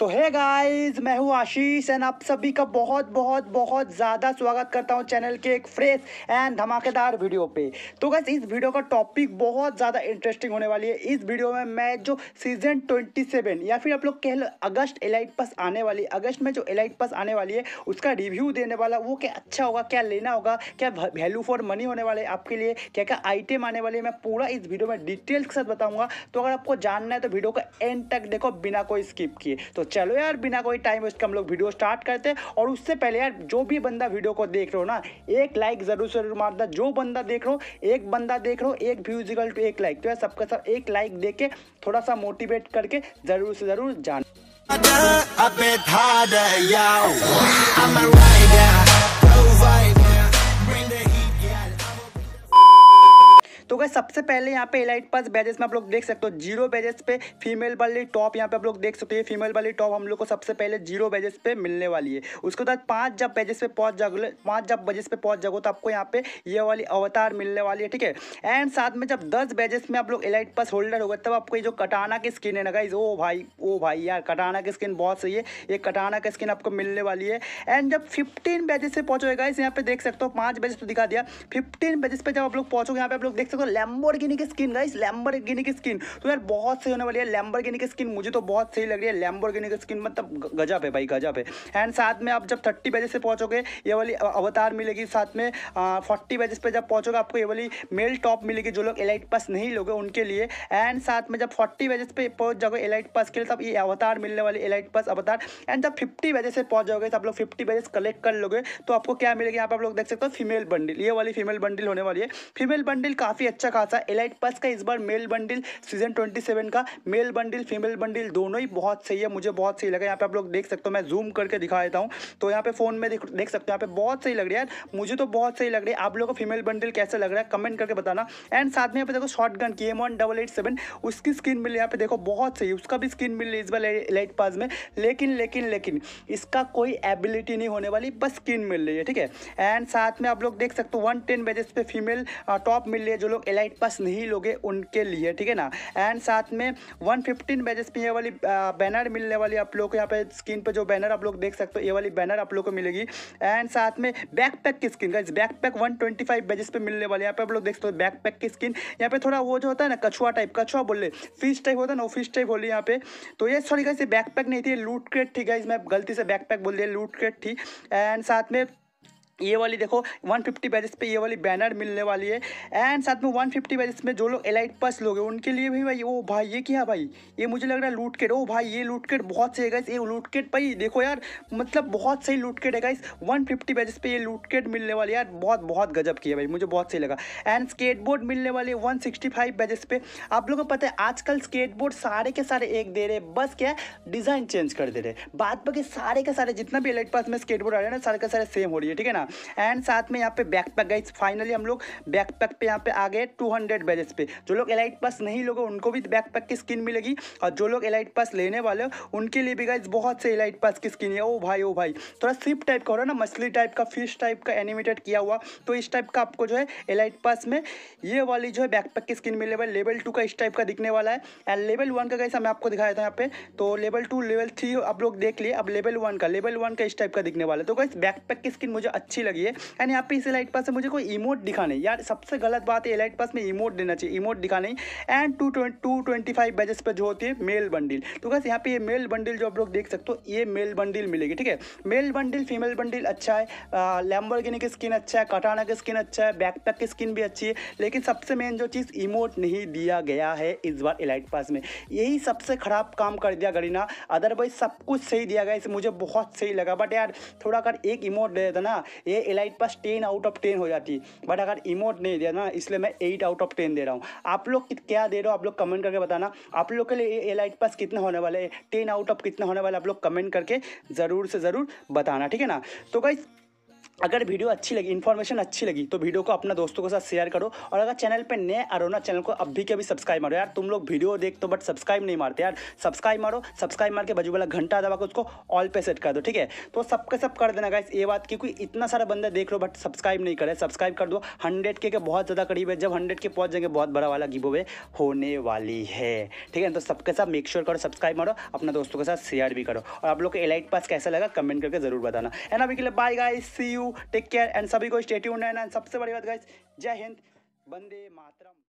तो है गाइस मैं हूँ आशीष एंड आप सभी का बहुत बहुत बहुत ज़्यादा स्वागत करता हूँ चैनल के एक फ्रेश एंड धमाकेदार वीडियो पे तो गाइस इस वीडियो का टॉपिक बहुत ज़्यादा इंटरेस्टिंग होने वाली है इस वीडियो में मैं जो सीजन 27 या फिर आप लोग कह लो अगस्त एलाइट पास आने वाली अगस्त में जो एलाइट पास आने वाली है उसका रिव्यू देने वाला वो क्या अच्छा होगा क्या लेना होगा क्या वैल्यू फॉर मनी होने वाले आपके लिए क्या क्या आइटम आने वाले मैं पूरा इस वीडियो में डिटेल्स के साथ बताऊँगा तो अगर आपको जानना है तो वीडियो को एंड तक देखो बिना कोई स्किप किए तो चलो यार बिना कोई टाइम वेस्ट हम लोग वीडियो स्टार्ट करते हैं और उससे पहले यार जो भी बंदा वीडियो को देख रहे हो ना एक लाइक जरूर जरूर मारना जो बंदा देख रहे हो एक बंदा देख रहे हो एक व्यूजिकल टू एक लाइक तो यार सबका सब एक लाइक दे के थोड़ा सा मोटिवेट करके जरूर से जरूर जान सबसे पहले यहाँ पे एलाइट पास बैजेस में आप लोग देख सकते हो जीरो बैजेस पे फीमेल वाली टॉप यहाँ पे आप लोग देख सकते हो फीमेल वाली टॉप हम लोग को सबसे पहले जीरो बैजेस पे मिलने वाली है उसके बाद पाँच जब बैजेस पे पहुँच जाओगे पाँच जब बजेस पे पहुँच जाओगे तो आपको यहाँ पे ये वाली अवतार मिलने वाली है ठीक है एंड साथ में जब दस बैजेस में आप लोग एलाइट पास होल्डर होगा तब आपको ये जो कटाना की स्किन है ना गाइज ओ भाई ओ भाई यार कटाना की स्किन बहुत सही है ये कटाना की स्किन आपको मिलने वाली है एंड जब फिफ्टीन बैजेस पे पहुँचोगे गाइज यहाँ पे देख सकते हो पाँच बैजेस तो दिखा दिया फिफ्टीन बैजेस पे जब आप लोग पहुँचोगे यहाँ पे आप लोग देख सकते हो लैम्बर की स्किन गाइस लैम्बर की स्किन तो यार बहुत सही होने वाली है लैम्बर की स्किन मुझे तो बहुत सही लग रही है लैम्बर की स्किन मतलब गजब है भाई गजब है एंड साथ में आप जब थर्टी बजे से पहुंचोगे ये वाली अवतार मिलेगी साथ में फोर्टी बजे पर जब पहुँचोगे आपको ये वाली मेल टॉप मिलेगी जो लोग एलाइट पास नहीं लोगे उनके लिए एंड साथ में जब फोर्टी बजे पर पहुँच जाओगे एलाइट पास के लिए तब ये अवतार मिलने वाली एलाइट पास अवतार एंड जब फिफ्टी बजे से पहुँच जाओगे तो आप लोग फिफ्टी बजे कलेक्ट कर लोगे तो आपको क्या मिलेगा यहाँ पर आप लोग देख सकते हो फीमेल बंडल ये वाली फीमेल बंडल होने वाली है फीमेल बंडल काफ़ी अच्छा खासा एलाइट पस का इस बार मेल बंडल सीजन 27 का मेल बंडल फीमेल बंडल दोनों ही बहुत सही है मुझे बहुत सही लगा यहाँ पे आप लोग देख सकते हो मैं जूम करके दिखा देता हूँ तो यहाँ पे फोन में देख सकते हो यहाँ पे बहुत सही लग रही है मुझे तो बहुत सही लग रही है आप लोगों को फीमेल बंडल कैसे लग रहा है कमेंट करके बताना एंड साथ में यहाँ पे देखो शॉर्ट गन की एम उसकी स्क्रीन मिल यहाँ पे देखो बहुत सही उसका भी स्क्रीन मिल इस बार एलाइट पास में लेकिन लेकिन लेकिन इसका कोई एबिलिटी नहीं होने वाली बस स्क्रीन मिल रही है ठीक है एंड साथ में आप लोग देख सकते हो वन टेन पे फीमेल टॉप मिल रही है जो लोग एलाइट नाइट पास नहीं लोगे उनके लिए ठीक है ना एंड साथ में वन फिफ्टीन बैजेस पे ये वाली बैनर मिलने वाली आप लोग को यहाँ पे स्क्रीन पे जो बैनर आप लोग देख सकते हो ये वाली बैनर आप लोग को मिलेगी एंड साथ में बैकपैक की स्किन का backpack one twenty five badges पे मिलने वाली यहाँ पे आप लोग देख सकते हो बैकपैक की स्क्रीन यहाँ पे थोड़ा वो जो होता है ना कछुआ टाइप कछुआ बोल रहे फिश टाइप होता है ना फिश टाइप बोले यहाँ पे तो ये सॉरी गाइस ये बैकपैक नहीं थी लूट क्रेट थी गाइज मैं गलती से बैकपैक बोल दिया लूट क्रेट थी एंड साथ में ये वाली देखो 150 फिफ्टी बैजेस पे ये वाली बैनर मिलने वाली है एंड साथ में 150 फिफ्टी बैजेस में जो लोग एलाइट पास लोग हैं उनके लिए भी भाई ओ भाई ये क्या भाई ये मुझे लग रहा है लूटकेट ओ भाई ये लूटकेट बहुत सही है गाइस ये लूटकेट पर भाई देखो यार मतलब बहुत सही लूटकेट है गाइस 150 फिफ्टी बैजेस पे ये लूटकेट मिलने वाली यार बहुत बहुत गजब की है भाई मुझे बहुत सही लगा एंड स्केटबोर्ड मिलने वाले वन सिक्सटी बैजेस पे आप लोगों को पता है आजकल स्केटबोर्ड सारे के सारे एक दे रहे बस क्या डिज़ाइन चेंज कर दे रहे बाद बाकी सारे के सारे जितना भी एलाइट पास में स्केटबोर्ड आ रहे हैं ना सारे के सारे सेम हो रही है ठीक है ना करना एंड साथ में यहाँ पे बैक पैक गाइज फाइनली हम लोग बैक पैक पे यहाँ पे आ गए टू हंड्रेड बैलेंस पे जो लोग एलाइट पास नहीं लोगे उनको भी बैक पैक की स्किन मिलेगी और जो लोग एलाइट पास लेने वाले हो उनके लिए भी गाइज बहुत से एलाइट पास की स्किन है ओ भाई ओ भाई थोड़ा सिप टाइप का हो रहा ना मछली टाइप का फिश टाइप का एनिमेटेड किया हुआ तो इस टाइप का आपको जो है एलाइट पास में ये वाली जो है बैकपैक की स्किन मिलने लेवल टू का इस टाइप का दिखने वाला है एंड लेवल वन का कैसे मैं आपको दिखाया था यहाँ पे तो लेवल टू लेवल थ्री आप लोग देख लिए अब लेवल वन का लेवल वन का इस टाइप का दिखने वाला है तो कैसे बैकपैक की स्किन मुझे अच्छी अच्छी लगी है एंड यहाँ पे इस एलाइट पास से मुझे कोई इमोट दिखा नहीं यार सबसे गलत बात है एलाइट पास में इमोट देना चाहिए इमोट दिखा नहीं and two two twenty five badges पर जो होती है मेल बंडिल तो बस यहाँ पे ये मेल बंडिल जो आप लोग देख सकते हो ये मेल बंडिल मिलेगी ठीक है मेल बंडिल फीमेल बंडिल अच्छा है गिनी की स्किन अच्छा है कटाना की स्किन अच्छा है बैकपैक की स्किन भी अच्छी है लेकिन सबसे मेन जो चीज़ इमोट नहीं दिया गया है इस बार एलाइट पास में यही सबसे ख़राब काम कर दिया गरीना अदरवाइज सब कुछ सही दिया गया इसे मुझे बहुत सही लगा बट यार थोड़ा कर एक इमोट दे देता ना ये elite pass ten out of ten हो जाती है बट अगर इमोट नहीं दिया ना इसलिए मैं एट आउट ऑफ टेन दे रहा हूँ आप लोग क्या दे रहे हो आप लोग कमेंट करके बताना आप लोग के लिए ये एलाइट पास कितना होने वाला है टेन आउट ऑफ कितना होने वाला आप लोग कमेंट करके ज़रूर से ज़रूर बताना ठीक है ना तो कहीं अगर वीडियो अच्छी लगी इन्फॉर्मेशन अच्छी लगी तो वीडियो को अपना दोस्तों के साथ शेयर करो और अगर चैनल पे नए आ ना चैनल को अभी के अभी सब्सक्राइब मारो यार तुम लोग वीडियो देखते हो बट सब्सक्राइब नहीं मारते यार सब्सक्राइब मारो सब्सक्राइब मार के बाजू वाला घंटा दबा के उसको ऑल पे सेट कर दो ठीक है तो सबके सब कर देना गाइस ये बात की कोई इतना सारा बंदा देख लो बट सब्सक्राइब नहीं करे सब्सक्राइब कर दो हंड्रेड के, बहुत ज़्यादा करीब है जब हंड्रेड के पहुँच जाएंगे बहुत बड़ा वाला गिबोवे होने वाली है ठीक है तो सबके साथ मेक श्योर करो सब्सक्राइब मारो अपना दोस्तों के साथ शेयर भी करो और आप लोग को एलाइट पास कैसा लगा कमेंट करके जरूर बताना ना अभी के लिए bye guys see you take care and सभी को स्टेट्यून एंड सबसे बड़ी बात गाइस जय हिंद बंदे मातरम